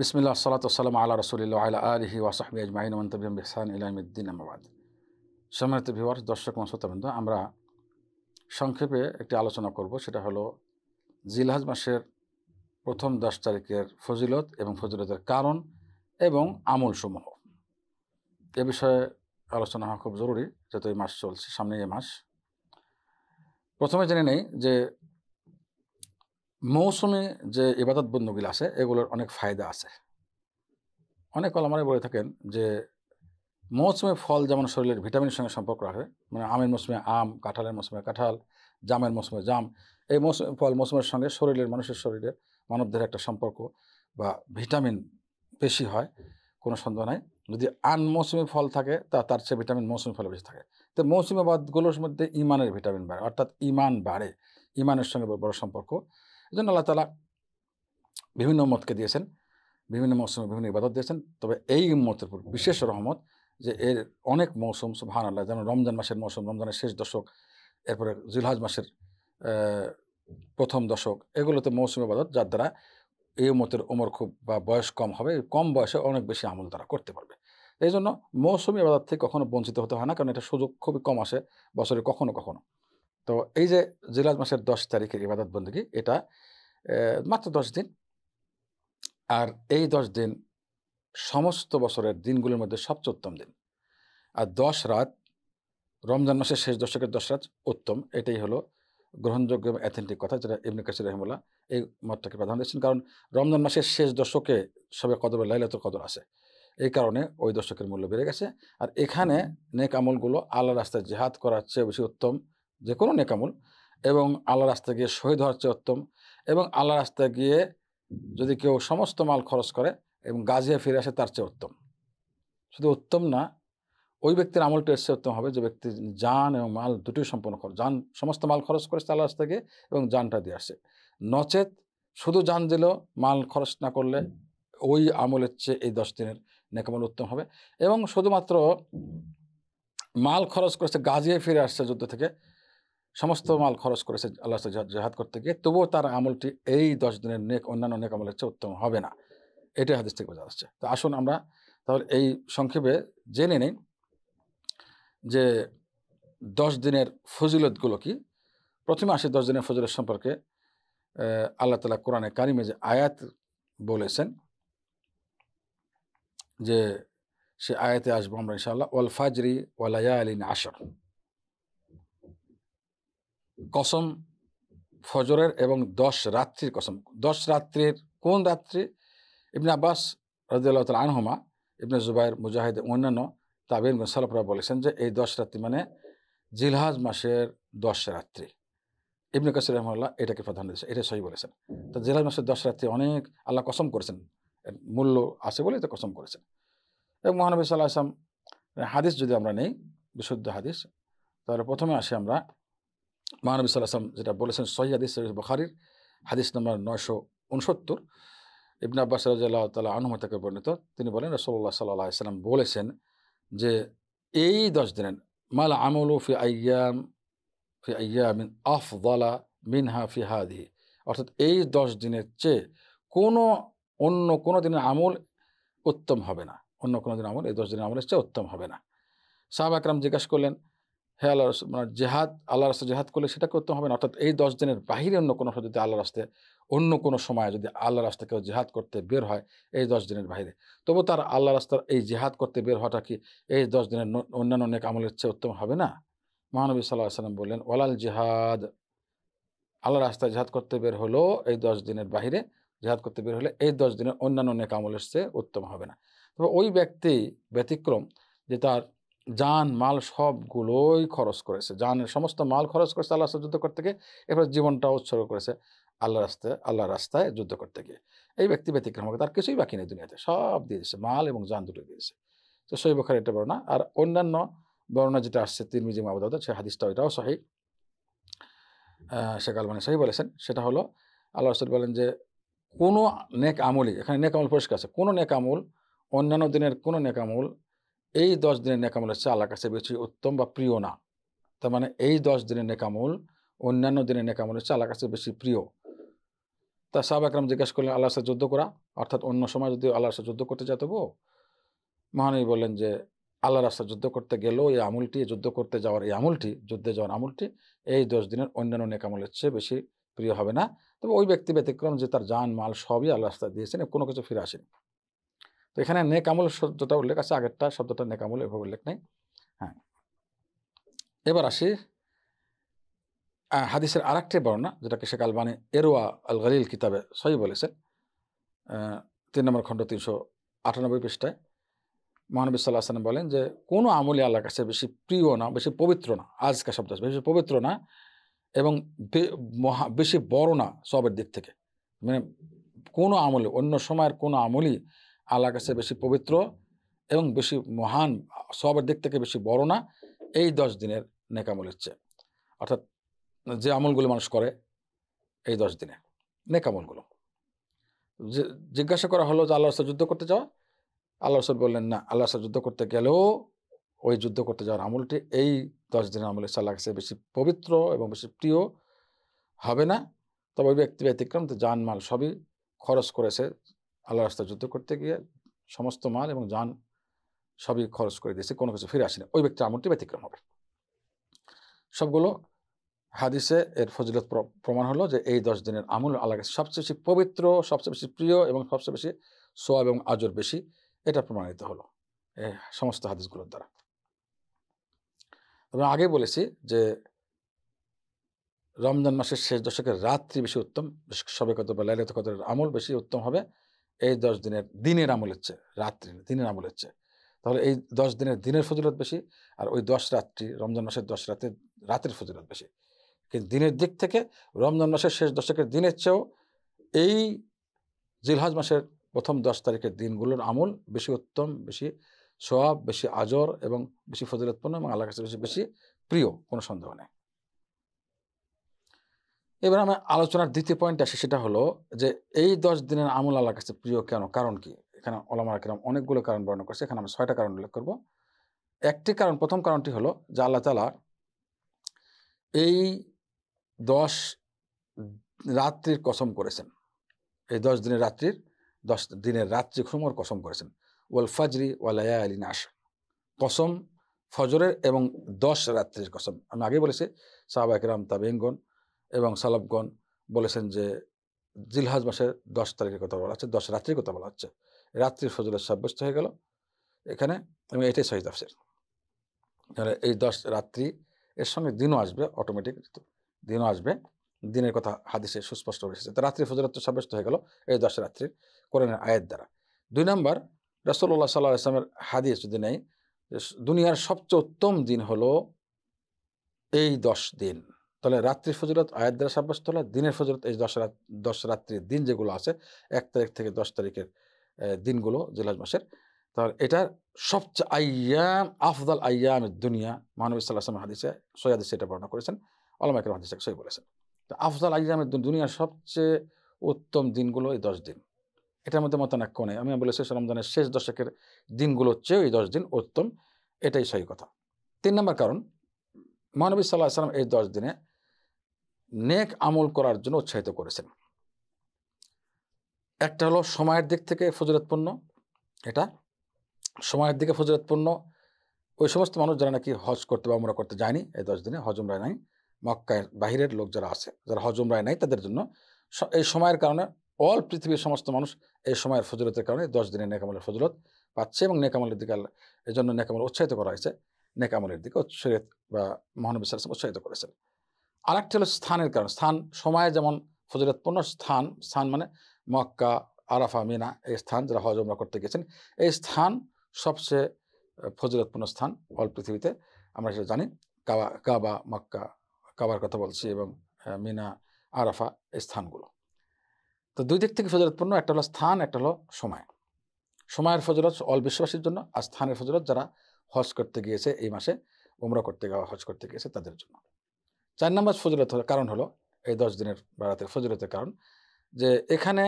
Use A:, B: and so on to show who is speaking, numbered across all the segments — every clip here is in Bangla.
A: বিসমিল্লা সালাত সালাম আল্লাহ রসুলিল্লা আল্লাহ আলহি ওয়াসাহবি আজমাইন মন্তবিম বিহসান ইলামুদ্দিন আহমাদ সম্মানিত ভিওয়ার দর্শক মনসতাবৃন্দ আমরা সংক্ষেপে একটি আলোচনা করব সেটা হলো জিলহাজ মাসের প্রথম দশ তারিখের ফজিলত এবং ফজিলতের কারণ এবং আমলসমূহ এ বিষয়ে আলোচনা হওয়া খুব জরুরি যেহেতু এই মাস চলছে সামনেই এ মাস প্রথমে জেনে নেই যে মৌসুমি যে ইবাদত বন্ধুগুলো আছে এগুলোর অনেক ফায়দা আছে অনেক কলামারে বলে থাকেন যে মৌসুমে ফল যেমন শরীরের ভিটামিনের সঙ্গে সম্পর্ক রাখে মানে আমের মৌসুমে আম কাঁঠালের মৌসুমে কাঁঠাল জামের মৌসুমে জাম এই মৌসুমে ফল মৌসুমের সঙ্গে শরীরের মানুষের শরীরে মানবদের একটা সম্পর্ক বা ভিটামিন বেশি হয় কোনো সন্দেহ নাই যদি আন মৌসুমি ফল থাকে তা তার চেয়ে ভিটামিন মৌসুমি ফল বেশি থাকে তো মৌসুমি বাদগুলোর মধ্যে ইমানের ভিটামিন বাড়ে অর্থাৎ ইমান বাড়ে ইমানের সঙ্গে বড় সম্পর্ক জন্য আল্লাহ তালা বিভিন্ন মতকে দিয়েছেন বিভিন্ন মৌসুমে বিভিন্ন ইবাদত দিয়েছেন তবে এই মতের উপর বিশেষ রহমত যে এর অনেক মৌসুম সুহান আল্লাহ যেমন রমজান মাসের মৌসুম রমজানের শেষ দশক এরপরে জুলহাজ মাসের প্রথম দশক এগুলোতে মৌসুমী ইবাদত যার দ্বারা এই মতের ওমর খুব বা বয়স কম হবে কম বয়সে অনেক বেশি আমল তারা করতে পারবে এই জন্য মৌসুমি ইবাদত থেকে কখনো বঞ্চিত হতে হয় না কারণ এটা সুযোগ খুবই কম আসে বছরে কখনো কখনো তো এই যে জিলাজ মাসের দশ তারিখের ইবাদত বন্দী এটা মাত্র দশ দিন আর এই দশ দিন সমস্ত বছরের দিনগুলোর মধ্যে সবচেয়ে উত্তম দিন আর দশ রাত রমজান মাসের শেষ দশকের দশ রাত উত্তম এটাই হলো গ্রহণযোগ্য এবং অ্যাথেন্টিক কথা যেটা ইবনে কাসির রহমুল্লাহ এই মতটাকে প্রাধান্য দিয়েছেন কারণ রমজান মাসের শেষ দশকে সবে কদর লাইলাত কদর আছে এই কারণে ওই দশকের মূল্য বেড়ে গেছে আর এখানে নেক আমলগুলো আল্লাহ রাস্তায় জেহাদ করার চেয়ে বেশি উত্তম যে কোনো নেকামল এবং আল্লাহ রাস্তায় গিয়ে শহীদ হওয়ার চেয়ে উত্তম এবং আল্লাহ রাস্তায় গিয়ে যদি কেউ সমস্ত মাল খরচ করে এবং গাজিয়ে ফিরে আসে তার চেয়ে উত্তম শুধু উত্তম না ওই ব্যক্তির আমলটা এসে উত্তম হবে যে ব্যক্তি যান এবং মাল দুটোই সম্পূর্ণ খরচ যান সমস্ত মাল খরচ করেছে আল্লাহ গিয়ে এবং যানটা দিয়ে আসে নচেত শুধু যান দিল মাল খরচ না করলে ওই আমলের চেয়ে এই দশ দিনের নেকামল উত্তম হবে এবং শুধুমাত্র মাল খরচ করেছে গাজিয়ে ফিরে আসছে যুদ্ধ থেকে সমস্ত মাল খরচ করেছে আল্লাহ জেহাদ করতে গিয়ে তবুও তার আমলটি এই দশ দিনের নেক অন্যান্য নেক আমলের চেয়ে উত্তম হবে না এটাই হাদিস থেকে বোঝা যাচ্ছে তো আসুন আমরা তাহলে এই সংক্ষেপে জেনে নিই যে দশ দিনের ফজিলতগুলো কি প্রথমে আসে দশ দিনের ফজিলত সম্পর্কে আল্লাহ তালা কোরআনে কারিমে যে আয়াত বলেছেন যে সে আয়াতে আসবো আমরা ইনশাআল্লাহ ওয়াল ফাজরি ওয়ালায়া আলিন আশর কসম ফজরের এবং দশ রাত্রির কসম দশ রাত্রির কোন রাত্রি ইবনে আব্বাস রাজিয়াল তাল আনহমা ইবনে জুবাইর মুজাহিদ অন্যান্য তাবির মুসালফরা বলেছেন যে এই দশ রাত্রি মানে জিলহাজ মাসের দশ রাত্রি ইবনে কাসির রহমাল্লাহ এটাকে প্রাধান্য দিয়েছে এটা সহি বলেছেন তো জিলহাজ মাসের দশ রাত্রি অনেক আল্লাহ কসম করেছেন মূল্য আছে বলে এটা কসম করেছেন এবং মহানবী সাল্লাহ আসলাম হাদিস যদি আমরা নেই বিশুদ্ধ হাদিস তাহলে প্রথমে আসি আমরা মহানবী সাল্লাহাম যেটা বলেছেন সহিদ হাদিস বখারির হাদিস নম্বর নয়শো উনসত্তর ইবনা আব্বাস রাজিয়াল্লাহ তালা আনুমা থেকে বর্ণিত তিনি বলেন রসল্লা সাল্লাহ সাল্লাম বলেছেন যে এই দশ দিনের মাল আমলু ফি আয়াম ফি আয়ামিন আফদলা মিনহা ফি হাদি অর্থাৎ এই দশ দিনের চেয়ে কোনো অন্য কোনো দিনের আমল উত্তম হবে না অন্য কোনো দিন আমল এই দশ দিনের আমলের চেয়ে উত্তম হবে না সাহাব আকরাম জিজ্ঞাসা করলেন হে আল্লাহ মানে জেহাদ আল্লাহ রাস্তা জেহাদ করলে সেটা করতে হবে না অর্থাৎ এই দশ দিনের বাহিরে অন্য কোনো যদি আল্লাহ রাস্তায় অন্য কোনো সময় যদি আল্লাহ রাস্তা কেউ জেহাদ করতে বের হয় এই দশ দিনের বাইরে তবু তার আল্লাহ রাস্তার এই জেহাদ করতে বের হওয়াটা কি এই দশ দিনের অন্যান্য অনেক আমলের চেয়ে উত্তম হবে না মহানবী সাল্লাহ সাল্লাম বললেন ওয়ালাল জেহাদ আল্লাহ রাস্তায় জেহাদ করতে বের হলো এই দশ দিনের বাহিরে জেহাদ করতে বের হলে এই দশ দিনের অন্যান্য অনেক আমলের চেয়ে উত্তম হবে না তবে ওই ব্যক্তি ব্যতিক্রম যে তার যান মাল সবগুলোই খরচ করেছে জানের সমস্ত মাল খরচ করেছে আল্লাহ রাস্তায় যুদ্ধ করতে গিয়ে এরপর জীবনটাও উৎসর্গ করেছে আল্লাহ রাস্তায় আল্লাহ রাস্তায় যুদ্ধ করতে গিয়ে এই ব্যক্তি ব্যতিক্রম হবে তার কিছুই বাকি নেই দুনিয়াতে সব দিয়ে দিয়েছে মাল এবং যান দুটো দিয়েছে তো সেই বখার এটা বর্ণনা আর অন্যান্য বর্ণনা যেটা আসছে তিরমিজি মাহবুদ সে হাদিসটা ওইটাও সহি শেখ মানে সহি বলেছেন সেটা হলো আল্লাহ রসুল বলেন যে কোনো নেক আমলই এখানে নেক আমল পরিষ্কার আছে কোনো নেক আমল অন্যান্য দিনের কোনো নেক আমল এই দশ দিনের নেকামলের হচ্ছে আল্লাহর কাছে বেশি উত্তম বা প্রিয় না তার মানে এই দশ দিনের নেকামল অন্যান্য দিনের নেকামলের চেয়ে আল্লাহর কাছে বেশি প্রিয় তা সাহাব একরাম জিজ্ঞেস করলেন আল্লাহ সাথে যুদ্ধ করা অর্থাৎ অন্য সময় যদি আল্লাহ সাথে যুদ্ধ করতে যা মহানবী বললেন যে আল্লাহ রাস্তা যুদ্ধ করতে গেলেও এই আমুলটি যুদ্ধ করতে যাওয়ার এই আমুলটি যুদ্ধে যাওয়ার আমুলটি এই দশ দিনের অন্যান্য নেকামলের চেয়ে বেশি প্রিয় হবে না তবে ওই ব্যক্তি ব্যতিক্রম যে তার যান মাল সবই আল্লাহ রাস্তা দিয়েছেন কোনো কিছু ফিরে আসেনি তো এখানে নেক আমল শব্দটা উল্লেখ আছে আগেরটা শব্দটা নেক আমল এভাবে উল্লেখ নেই হ্যাঁ এবার আসি হাদিসের আর একটি বর্ণনা যেটাকে শেখ আলবানি এরোয়া আল গালিল কিতাবে সহি বলেছেন তিন নম্বর খণ্ড তিনশো আটানব্বই পৃষ্ঠায় মহানবী সাল্লাহ আসলাম বলেন যে কোনো আমলি আল্লাহ কাছে বেশি প্রিয় না বেশি পবিত্র না আজকা শব্দ বেশি পবিত্র না এবং মহা বেশি বড় না সবের দিক থেকে মানে কোনো আমলে অন্য সময়ের কোনো আমলই আল্লাহর কাছে বেশি পবিত্র এবং বেশি মহান সবের দিক থেকে বেশি বড় না এই দশ দিনের নেকামল হচ্ছে অর্থাৎ যে আমলগুলো মানুষ করে এই দশ দিনে নেকামলগুলো যে জিজ্ঞাসা করা হলো যে আল্লাহ যুদ্ধ করতে যাওয়া আল্লাহ রসুল বললেন না আল্লাহ রসুল যুদ্ধ করতে গেলেও ওই যুদ্ধ করতে যাওয়ার আমলটি এই দশ দিনের আমলে সাল্লাহ কাছে বেশি পবিত্র এবং বেশি প্রিয় হবে না তবে ব্যক্তি ব্যতিক্রম তো জানমাল সবই খরচ করেছে আল্লাহ রাস্তা যুদ্ধ করতে গিয়ে সমস্ত মাল এবং যান সবই খরচ করে দিয়েছে কোনো কিছু ফিরে আসেনি ওই ব্যক্তির আমলটি ব্যতিক্রম হবে সবগুলো হাদিসে এর ফজিলত প্রমাণ হলো যে এই দশ দিনের আমল আল্লাহ সবচেয়ে বেশি পবিত্র সবচেয়ে বেশি প্রিয় এবং সবচেয়ে বেশি সোয়াব এবং আজর বেশি এটা প্রমাণিত হলো এই সমস্ত হাদিসগুলোর দ্বারা তবে আগে বলেছি যে রমজান মাসের শেষ দশকের রাত্রি বেশি উত্তম সবে কত বা লাইলে কত আমল বেশি উত্তম হবে এই দশ দিনের দিনের আমলের চেয়ে রাত্রি দিনের আমলের চেয়ে তাহলে এই দশ দিনের দিনের ফজিলত বেশি আর ওই দশ রাত্রি রমজান মাসের দশ রাতে রাতের ফজিলত বেশি কিন্তু দিনের দিক থেকে রমজান মাসের শেষ দশকের দিনের চেয়েও এই জিলহাজ মাসের প্রথম দশ তারিখের দিনগুলোর আমল বেশি উত্তম বেশি সোয়াব বেশি আজর এবং বেশি ফজিলতপূর্ণ এবং আল্লাহ কাছে বেশি বেশি প্রিয় কোনো সন্দেহ নেই এবার আমার আলোচনার দ্বিতীয় পয়েন্ট আসে সেটা হলো যে এই দশ দিনের আমল আল্লাহর কাছে প্রিয় কেন কারণ কি এখানে ওলামার কেরাম অনেকগুলো কারণ বর্ণনা করছে এখানে আমি ছয়টা কারণ উল্লেখ করবো একটি কারণ প্রথম কারণটি হলো যে আল্লাহ তালা এই দশ রাত্রির কসম করেছেন এই দশ দিনের রাত্রির দশ দিনের রাত্রি সময়ের কসম করেছেন ওয়াল ফাজরি ওয়ালায়া আলী নাস কসম ফজরের এবং দশ রাত্রির কসম আমি আগে বলেছি সাহাবাকরাম তাবেঙ্গন এবং সালাবগণ বলেছেন যে জিলহাজ মাসের দশ তারিখের কথা বলা হচ্ছে দশ রাত্রির কথা বলা হচ্ছে রাত্রির ফজলের সাব্যস্ত হয়ে গেল এখানে আমি এটাই শহীদ আফসের তাহলে এই দশ রাত্রি এর সঙ্গে দিনও আসবে অটোমেটিক দিনও আসবে দিনের কথা হাদিসে সুস্পষ্ট এসেছে তো রাত্রি ফজরাত্র সাব্যস্ত হয়ে গেল এই দশ রাত্রির কোরআনের আয়ের দ্বারা দুই নম্বর রসল্লাহ সাল্লাহ ইসলামের হাদিস যদি নেই দুনিয়ার সবচেয়ে উত্তম দিন হলো এই দশ দিন তাহলে রাত্রি ফজরত আয়ের দ্বারা সাব্যস্ত হলো দিনের ফজরত এই দশ রাত দশ রাত্রির দিন যেগুলো আছে এক তারিখ থেকে দশ তারিখের দিনগুলো জেলাজ মাসের তাহলে এটার সবচেয়ে আয়াম আফদাল আয়াম দুনিয়া মহানবী সাল্লাহ হাদিসে সৈয়াদিস এটা বর্ণনা করেছেন আলমাকের হাদিসে সই বলেছেন তো আফজাল আয়ামের দুনিয়ার সবচেয়ে উত্তম দিনগুলো এই দশ দিন এটার মধ্যে মতানাক্য নেই আমি বলেছি রমজানের শেষ দশকের দিনগুলোর চেয়েও এই দশ দিন উত্তম এটাই সহি কথা তিন নম্বর কারণ মহানবী সাল্লাহ আসলাম এই দশ দিনে নেক আমল করার জন্য উৎসাহিত করেছেন একটা হলো সময়ের দিক থেকে ফজরতপূর্ণ এটা সময়ের দিকে ফজরতপূর্ণ ওই সমস্ত মানুষ যারা নাকি হজ করতে বা আমরা করতে যায়নি এই দশ দিনে হজমরায় নাই মক্কায় বাহিরের লোক যারা আছে যারা হজমরায় নাই তাদের জন্য এই সময়ের কারণে অল পৃথিবীর সমস্ত মানুষ এই সময়ের ফজরতের কারণে দশ দিনে নেকামলের ফজরত পাচ্ছে এবং নেকামলের দিকে এই জন্য নেকামল উৎসাহিত করা হয়েছে নেকামলের দিকে উৎসাহিত বা মহানবী সালাম উৎসাহিত করেছেন আরেকটা হলো স্থানের কারণ স্থান সময়ে যেমন ফজরতপূর্ণ স্থান স্থান মানে মক্কা আরাফা মিনা এই স্থান যারা হজ আমরা করতে গেছেন এই স্থান সবচেয়ে ফজরতপূর্ণ স্থান অল পৃথিবীতে আমরা সেটা জানি কাবা কাবা মক্কা কাবার কথা বলছি এবং মিনা আরাফা এই স্থানগুলো তো দুই দিক থেকে ফজরতপূর্ণ একটা হলো স্থান একটা হলো সময় সময়ের ফজরত অল বিশ্বাসীর জন্য আর স্থানের ফজরত যারা হজ করতে গিয়েছে এই মাসে ওমরা করতে গেওয়া হজ করতে গিয়েছে তাদের জন্য চার নম্বর ফজিলত কারণ হলো এই দশ দিনের বেড়াতে ফজিলতের কারণ যে এখানে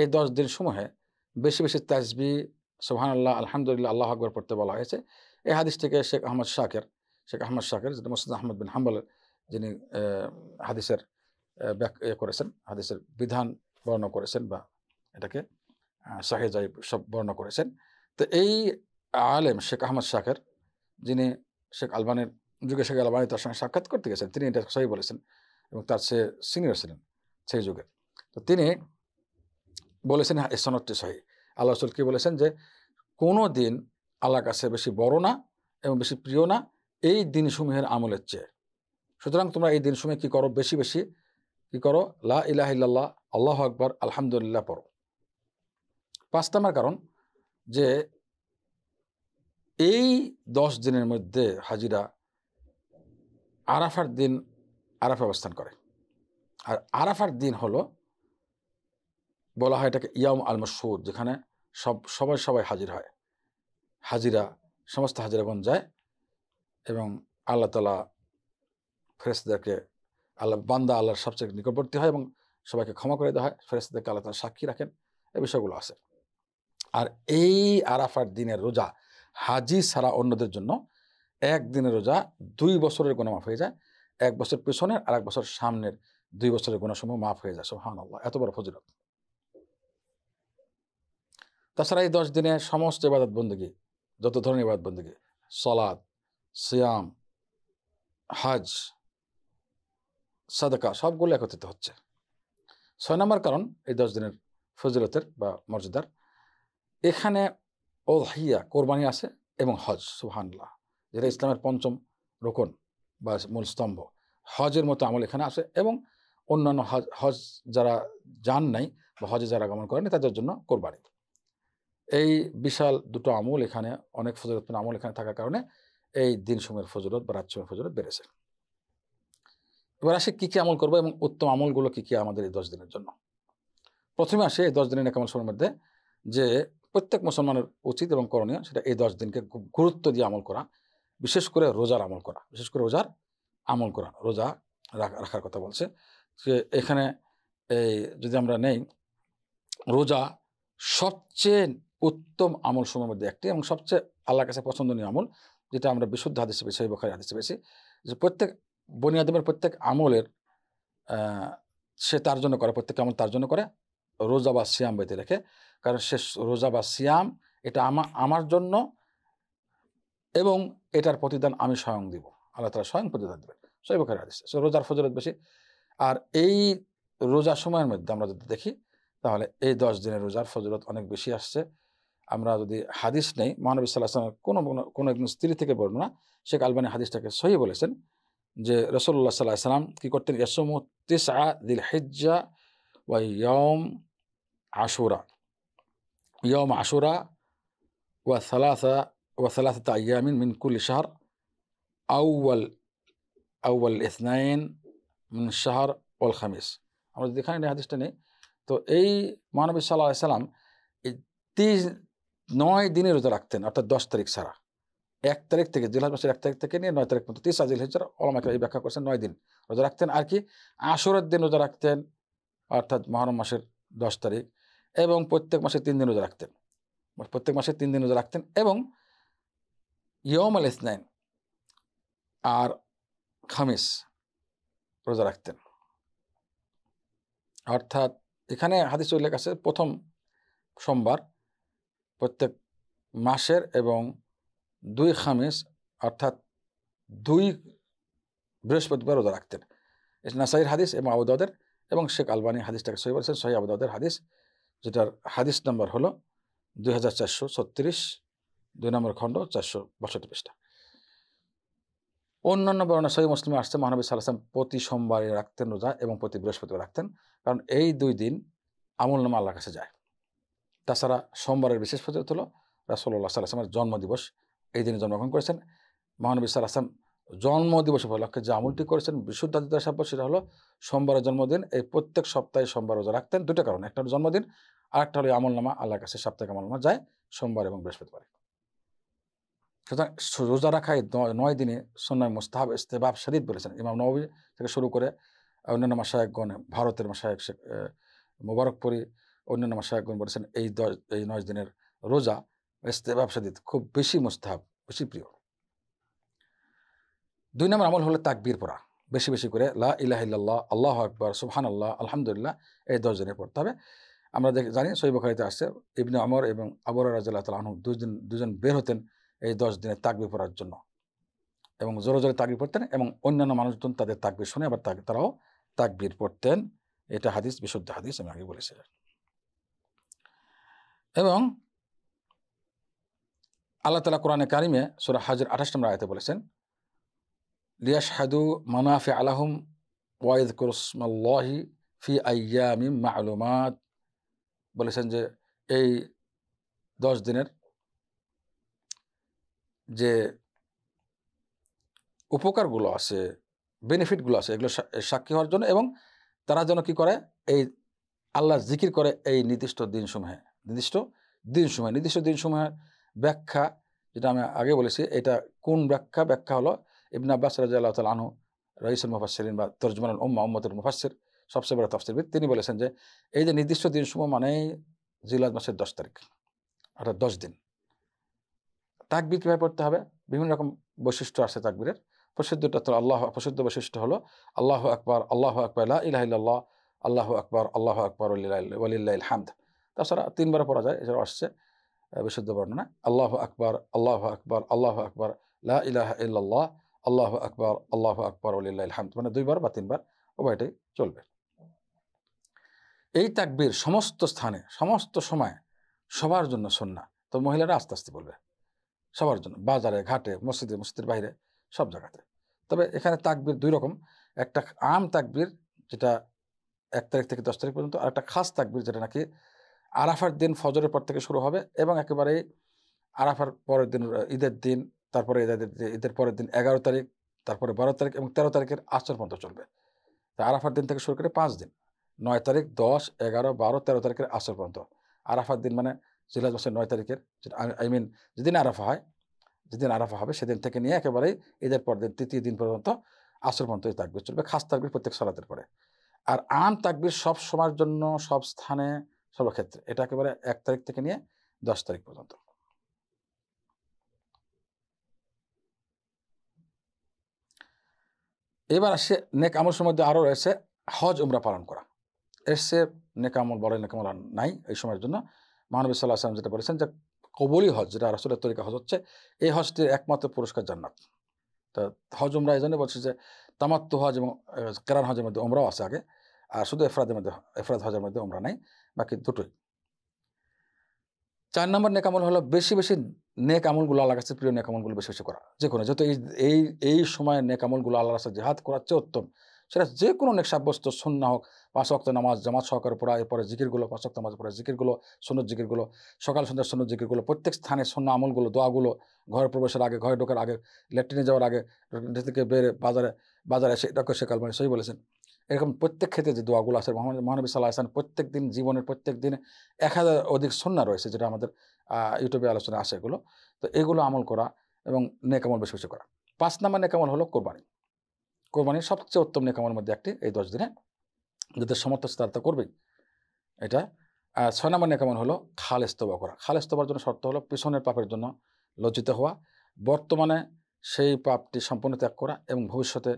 A: এই দশ দিন সমূহে বেশি বেশি তাজবি সোহান আল্লাহ আলহামদুলিল্লাহ আল্লাহ আকবর পড়তে বলা হয়েছে এই হাদিস থেকে শেখ আহমদ শাকের শেখ আহমদ শাকের যেটা মোসাদ আহমদ বিন হাম্বালের যিনি হাদিসের ব্যাখ্যা করেছেন হাদিসের বিধান বর্ণনা করেছেন বা এটাকে শাহেজাই সব বর্ণনা করেছেন তো এই আলেম শেখ আহমদ শাকের যিনি শেখ আলবানের যুগেশ গেলাবানি তার সঙ্গে সাক্ষাৎ করতে গেছেন তিনি এটা সহি বলেছেন এবং তার সে সিনিয়র ছিলেন সেই যুগে তো তিনি বলেছেন হ্যাঁ, এ সনদটি সহি আল্লাহ রসুল কি বলেছেন যে কোনো দিন আল্লাহ কাছে বেশি বড় না এবং বেশি প্রিয় না এই দিনসমূহের আমলের চেয়ে সুতরাং তোমরা এই দিনসমূহে কী করো বেশি বেশি কী করো লা ইলাহ ইল্লাল্লাহ আল্লাহ আকবর আলহামদুলিল্লাহ পড়ো পাঁচতামার কারণ যে এই দশ দিনের মধ্যে হাজিরা আরাফার দিন আরাফে অবস্থান করে আর আরাফার দিন হলো বলা হয় এটাকে ইয়াম আল মসুদ যেখানে সব সবাই সবাই হাজির হয় হাজিরা সমস্ত হাজিরাগণ যায় এবং আল্লাহ তালা ফেরেস্তাদেরকে আল্লাহ বান্দা আল্লাহর সবচেয়ে নিকটবর্তী হয় এবং সবাইকে ক্ষমা করে দেওয়া হয় ফেরেস্তাদেরকে আল্লাহ তালা সাক্ষী রাখেন এই বিষয়গুলো আছে আর এই আরাফার দিনের রোজা হাজি ছাড়া অন্যদের জন্য একদিনের রোজা দুই বছরের গুণ মাফ হয়ে যায় এক বছর পেছনের আর এক বছর সামনের দুই বছরের সময় মাফ হয়ে যায় সোহান আল্লাহ এত বড় ফজিলত তাছাড়া এই দশ দিনে সমস্ত ইবাদত বন্দুকি যত ধরনের ইবাদত বন্দুকি সলাদ সিয়াম হজ সাদকা সবগুলো একত্রিত হচ্ছে ছয় নম্বর কারণ এই দশ দিনের ফজিলতের বা মর্যাদার এখানে ওহিয়া কোরবানি আছে এবং হজ সুহানলা যেটা ইসলামের পঞ্চম রোকন বা মূল স্তম্ভ হজের মতো আমল এখানে আসে এবং অন্যান্য হজ হজ যারা যান নাই বা হজে যারা গমন করেনি তাদের জন্য কোরবানি এই বিশাল দুটো আমল এখানে অনেক ফজরতপূর্ণ আমল এখানে থাকার কারণে এই দিন সময়ের ফজরত বা রাত সময়ের ফজরত বেড়েছে এবার আসে কী কী আমল করবো এবং উত্তম আমলগুলো কী কী আমাদের এই দশ দিনের জন্য প্রথমে আসে এই দশ দিনের একামল সময়ের মধ্যে যে প্রত্যেক মুসলমানের উচিত এবং করণীয় সেটা এই দশ দিনকে গুরুত্ব দিয়ে আমল করা বিশেষ করে রোজার আমল করা বিশেষ করে রোজার আমল করা রোজা রাখার কথা বলছে যে এখানে এই যদি আমরা নেই রোজা সবচেয়ে উত্তম আমল সময়ের মধ্যে একটি এবং সবচেয়ে আল্লাহর কাছে পছন্দনীয় আমল যেটা আমরা বিশুদ্ধ হাদিসে পেয়েছি সেই বখারি হাদিসে পেয়েছি যে প্রত্যেক বনি আদমের প্রত্যেক আমলের সে তার জন্য করে প্রত্যেক আমল তার জন্য করে রোজা বা সিয়াম বেঁধে রেখে কারণ সে রোজা বা সিয়াম এটা আমার জন্য এবং এটার প্রতিদান আমি স্বয়ং দিব আল্লাহ তালা স্বয়ং প্রতিদান দেবেন সৈবকার হাদিস সে রোজার ফজরত বেশি আর এই রোজা সময়ের মধ্যে আমরা যদি দেখি তাহলে এই দশ দিনের রোজার ফজরত অনেক বেশি আসছে আমরা যদি হাদিস নেই মহানবী সাল্লাহ কোনো কোনো একজন স্ত্রী থেকে বর্ণনা শেখ আলবানি হাদিসটাকে সহি বলেছেন যে রসল্লা সাল্লাহ সাল্লাম কী করতেন ইয়াসমু তিসা দিল হেজ্জা ওয়া ইয়ম আশুরা ইয়ম আশুরা ওয়া সালাসা وثلاثة أيام من كل شهر أول أول الاثنين من الشهر والخميس আমরা যদি এখানে হাদিসটা নেই তো এই মহানবী সাল্লাহ সাল্লাম তিরিশ নয় দিনের রোজা রাখতেন অর্থাৎ দশ তারিখ ছাড়া এক তারিখ থেকে জিলহাজ মাসের এক তারিখ থেকে নিয়ে নয় তারিখ পর্যন্ত তিরিশ আজিল হিজরা অলমাকে এই ব্যাখ্যা করছেন নয় দিন রোজা রাখতেন আর কি আসরের দিন রোজা রাখতেন অর্থাৎ মহরম মাসের দশ তারিখ এবং প্রত্যেক মাসে তিন দিন রোজা রাখতেন প্রত্যেক মাসে তিন দিন রোজা রাখতেন এবং ইয়ম আল ইসনাইন আর খামিস রোজা রাখতেন অর্থাৎ এখানে হাদিস উল্লেখ আছে প্রথম সোমবার প্রত্যেক মাসের এবং দুই খামিস অর্থাৎ দুই বৃহস্পতিবার রোজা রাখতেন নাসাইর হাদিস এবং আবুদাদের এবং শেখ আলবানি হাদিসটাকে সহি বলেছেন সহি আবুদাদের হাদিস যেটার হাদিস নম্বর হলো দুই হাজার চারশো ছত্রিশ দুই নম্বর খণ্ড চারশো বাষট্টি পৃষ্ঠা অন্যান্য বর্ণনা সহি মুসলিমে আসছে মহানবী সাল্লাম প্রতি সোমবারে রাখতেন রোজা এবং প্রতি বৃহস্পতিবার রাখতেন কারণ এই দুই দিন আমল নামা আল্লাহ কাছে যায় তাছাড়া সোমবারের বিশেষ ফজিলত হলো রাসোল্লা সাল্লাহামের জন্মদিবস এই দিনে জন্মগ্রহণ করেছেন মহানবী আসলাম জন্মদিবস উপলক্ষে যে আমলটি করেছেন বিশুদ্ধ আদিত্য সাব্য সেটা হলো সোমবারের জন্মদিন এই প্রত্যেক সপ্তাহে সোমবার রোজা রাখতেন দুটো কারণ একটা হলো জন্মদিন আর একটা হলো আমল নামা আল্লাহ কাছে সাপ্তাহিক আমল নামা যায় সোমবার এবং বৃহস্পতিবার সুতরাং রোজা রাখায় নয় দিনে সন্ন্যায় মোস্তাহাব ইস্তেবাব শরীদ বলেছেন ইমাম নবী থেকে শুরু করে অন্যান্য মাসায়কগণ ভারতের মাসায়ক মুবারকপুরী অন্যান্য মাসায়কগণ বলেছেন এই দশ এই নয় দিনের রোজা ইস্তেবাব শরীদ খুব বেশি মোস্তাহাব বেশি প্রিয় দুই নম্বর আমল হলো তাকবীর পড়া বেশি বেশি করে লা ইলাহিল্লাহ আল্লাহ আকবর সুহান আল্লাহ আলহামদুলিল্লাহ এই দশ দিনে পড়তে হবে আমরা দেখি জানি সৈবখারিতে আসছে ইবনে আমর এবং আবর রাজা তালাহন দুজন দুজন বের হতেন এই দশ দিনে তাকবি পড়ার জন্য এবং জোরে জোরে তাকবি পড়তেন এবং অন্যান্য মানুষজন তাদের তাকবি শুনে আবার তারাও তাকবির পড়তেন এটা হাদিস বিশুদ্ধ হাদিস আমি আগে বলেছিলাম এবং আল্লাহ তালা কোরআনে কারিমে সুরা হাজির আঠাশ নম্বর আয়তে বলেছেন লিয়াস হাদু মানাফে আলাহম ওয়াইদ কুরসমাল্লাহি ফি আয়ামি মা বলেছেন যে এই দশ দিনের যে উপকারগুলো আছে বেনিফিটগুলো আছে এগুলো সাক্ষী হওয়ার জন্য এবং তারা যেন কি করে এই আল্লাহ জিকির করে এই নির্দিষ্ট দিনসমূহে নির্দিষ্ট দিনসমূহে নির্দিষ্ট দিনসমূহের ব্যাখ্যা যেটা আমি আগে বলেছি এটা কোন ব্যাখ্যা ব্যাখ্যা হলো ইবন আব্বাস রাজা আল্লাহ তাল আনহু রহিসুল মুফাসরিন বা তর্জমান উম্মা উম্মতুল মুফাসির সবচেয়ে বড় তফসিরবিদ তিনি বলেছেন যে এই যে নির্দিষ্ট দিনসমূহ মানেই জিলাদ মাসের দশ তারিখ অর্থাৎ দশ দিন তাকবির কীভাবে পড়তে হবে বিভিন্ন রকম বৈশিষ্ট্য আছে তাকবিরের প্রসিদ্ধটা তো আল্লাহ প্রসিদ্ধ বৈশিষ্ট্য হলো আল্লাহ আকবর আল্লাহ আকবর ইলাহিল্লাহ আল্লাহ আকবর আল্লাহ আকবর ওলিল্লাহ হামদ তাছাড়া তিনবার পড়া যায় এছাড়াও আসছে বিশুদ্ধ বর্ণনা আল্লাহ আকবর আল্লাহ আকবর আল্লাহ আকবর লা ইলাহ ইল্লাহ আল্লাহ আকবর আল্লাহ আকবর ওলিল্লাহ হামদ মানে দুইবার বা তিনবার উভয়টাই চলবে এই তাকবির সমস্ত স্থানে সমস্ত সময় সবার জন্য না তো মহিলারা আস্তে আস্তে বলবে সবার জন্য বাজারে ঘাটে মসজিদে মসজিদের বাইরে সব জায়গাতে তবে এখানে তাকবির দুই রকম একটা আম তাকবির যেটা এক তারিখ থেকে দশ তারিখ পর্যন্ত আর একটা খাস তাকবির যেটা নাকি আরাফার দিন ফজরের পর থেকে শুরু হবে এবং একেবারেই আরাফার পরের দিন ঈদের দিন তারপরে ঈদের ঈদের পরের দিন এগারো তারিখ তারপরে বারো তারিখ এবং তেরো তারিখের আচর পর্যন্ত চলবে তা আরাফার দিন থেকে শুরু করে পাঁচ দিন নয় তারিখ দশ এগারো বারো তেরো তারিখের আচর পর্যন্ত আরাফার দিন মানে জিলাজ মাসের নয় তারিখের আই মিন যেদিন আরাফা হয় যেদিন আরাফা হবে সেদিন থেকে নিয়ে একেবারেই ঈদের দিন তৃতীয় দিন পর্যন্ত আসর পর্যন্ত এই তাকবির চলবে খাস তাকবির প্রত্যেক সলাতের পরে আর আম তাকবির সব সময়ের জন্য সব স্থানে সর্বক্ষেত্রে এটা একেবারে এক তারিখ থেকে নিয়ে দশ তারিখ পর্যন্ত এবার আসে নেক আমল মধ্যে আরও রয়েছে হজ উমরা পালন করা এসছে নেকামল বড় নেকামল নাই এই সময়ের জন্য মহানবী সাল্লাহ আসলাম যেটা বলেছেন যে কবলি হজ যেটা রাসুলের তরিকা হজ হচ্ছে এই হজটির একমাত্র পুরস্কার জান্নাত তা হজ উমরা এই জন্য বলছি যে তামাত্ম হজ এবং কেরান হজের মধ্যে ওমরাও আছে আগে আর শুধু এফরাদের মধ্যে এফরাদ হজের মধ্যে ওমরা নাই বাকি দুটোই চার নম্বর নেক আমল হলো বেশি বেশি নেক আমলগুলো আল্লাহ কাছে প্রিয় নেক আমলগুলো বেশি বেশি করা যে কোনো যেহেতু এই এই সময় নেক আমলগুলো আল্লাহ কাছে জেহাদ করার চেয়ে উত্তম সেটা যে কোনো নেক সাব্যস্ত শূন্য হোক পাঁচ অক্ত নামাজ জামাত সহকারে পড়া এরপরে জিকিরগুলো পাঁচ অক্ত নামাজ পড়া জিকিরগুলো সন্ন্যত জিকিরগুলো সকাল সন্ধ্যার সন্ন্যত জিকিরগুলো প্রত্যেক স্থানে শূন্য আমলগুলো দোয়াগুলো ঘরে প্রবেশের আগে ঘরে ঢোকার আগে ল্যাট্রিনে যাওয়ার আগে থেকে বেড়ে বাজারে বাজারে এসে এটাকে শেখাল মানে সই বলেছেন এরকম প্রত্যেক ক্ষেত্রে যে দোয়াগুলো আছে মহানবী সাল্লাহ আসান প্রত্যেক দিন জীবনের প্রত্যেক দিনে এক হাজার অধিক শূন্য রয়েছে যেটা আমাদের ইউটিউবে আলোচনা আসে এগুলো তো এগুলো আমল করা এবং নেকামল বেশি বেশি করা পাঁচ নাম্বার নেকামল হলো কোরবানি কোরবানির সবচেয়ে উত্তম নেকামের মধ্যে একটি এই দশ দিনে যাদের সমর্থ আছে তারা করবেই এটা ছয় নম্বর নেকামন হলো খালেস্তবা করা খালেস্তবার জন্য শর্ত হলো পিছনের পাপের জন্য লজ্জিত হওয়া বর্তমানে সেই পাপটি সম্পূর্ণ ত্যাগ করা এবং ভবিষ্যতে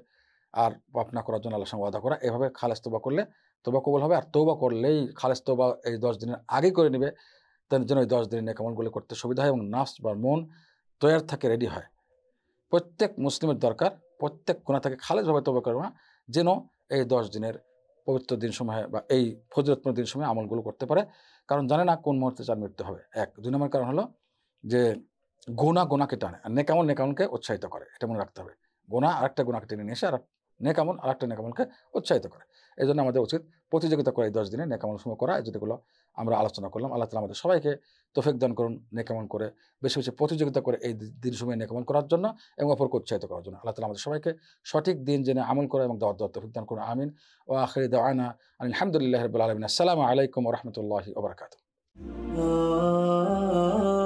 A: আর পাপ না করার জন্য আল্লাহ সঙ্গে করা এভাবে খালেস্তবা করলে তোবা কবল হবে আর তৌবা করলেই খালেস্তবা এই দশ দিনের আগে করে নেবে তার জন্য এই দশ দিনের নেকামলগুলো করতে সুবিধা হয় এবং নাস বা মন তৈয়ার থাকে রেডি হয় প্রত্যেক মুসলিমের দরকার প্রত্যেক কোনা থেকে খালেজভাবে তবে করবে না যেন এই দশ দিনের পবিত্র দিন সময়ে বা এই ফজরতপূর্ণ দিন সময়ে আমলগুলো করতে পারে কারণ জানে না কোন মুহূর্তে চার মৃত্যু হবে এক দুই নম্বর কারণ হলো যে গোনা গোনাকে টানে আর নেকামল নেকামলকে উৎসাহিত করে এটা মনে রাখতে হবে গোনা আরেকটা গোনাকে টেনে নিয়ে এসে আর নেকামল আর একটা নেকামলকে উৎসাহিত করে এই জন্য আমাদের উচিত প্রতিযোগিতা করে এই দশ দিনে নেকামল সময় করা যেগুলো আমরা আলোচনা করলাম আল্লাহ তালা আমাদের সবাইকে তোফেক দান করুন নেকামন করে বেশি বেশি প্রতিযোগিতা করে এই দিন সময় নেকামন করার জন্য এবং অপরকে উৎসাহিত করার জন্য আল্লাহ তালা আমাদের সবাইকে সঠিক দিন জেনে আমল করা এবং দর দর তোফিক দান করুন আমিন ও আখরি দাওয়ানা আলহামদুলিল্লাহ রবিল আলমিন আসসালামু আলাইকুম রহমতুল্লাহ ওবরাকাত Oh